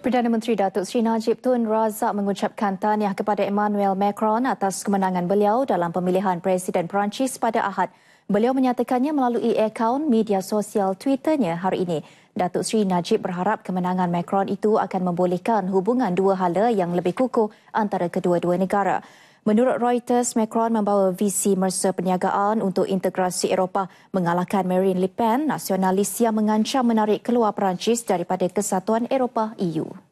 Perdana Menteri Datuk Seri Najib Tun Razak mengucapkan tahniah kepada Emmanuel Macron atas kemenangan beliau dalam pemilihan Presiden Perancis pada Ahad. Beliau menyatakannya melalui akaun media sosial Twitternya hari ini. Datuk Seri Najib berharap kemenangan Macron itu akan membolehkan hubungan dua hala yang lebih kukuh antara kedua-dua negara. Menurut Reuters, Macron membawa visi mersa perniagaan untuk integrasi Eropah mengalahkan Marine Le Pen, nasionalis yang mengancam menarik keluar Perancis daripada kesatuan Eropah EU.